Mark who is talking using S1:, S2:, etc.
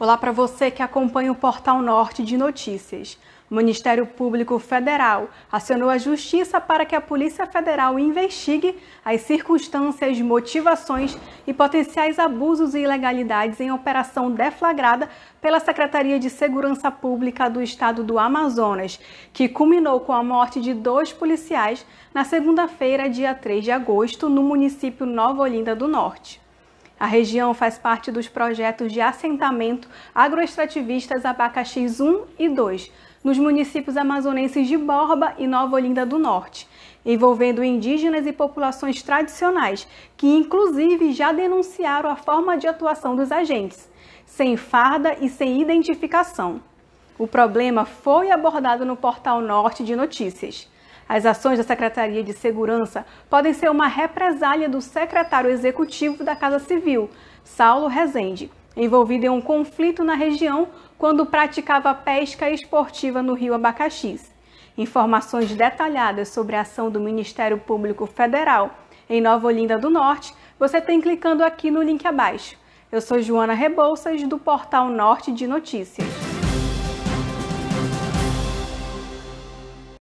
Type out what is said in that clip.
S1: Olá para você que acompanha o Portal Norte de Notícias. O Ministério Público Federal acionou a Justiça para que a Polícia Federal investigue as circunstâncias, motivações e potenciais abusos e ilegalidades em operação deflagrada pela Secretaria de Segurança Pública do Estado do Amazonas, que culminou com a morte de dois policiais na segunda-feira, dia 3 de agosto, no município Nova Olinda do Norte. A região faz parte dos projetos de assentamento agroextrativistas Abacaxis 1 e 2, nos municípios amazonenses de Borba e Nova Olinda do Norte, envolvendo indígenas e populações tradicionais, que inclusive já denunciaram a forma de atuação dos agentes, sem farda e sem identificação. O problema foi abordado no Portal Norte de Notícias. As ações da Secretaria de Segurança podem ser uma represália do secretário executivo da Casa Civil, Saulo Rezende, envolvido em um conflito na região quando praticava pesca esportiva no rio Abacaxis. Informações detalhadas sobre a ação do Ministério Público Federal em Nova Olinda do Norte você tem clicando aqui no link abaixo. Eu sou Joana Rebouças, do portal Norte de Notícias.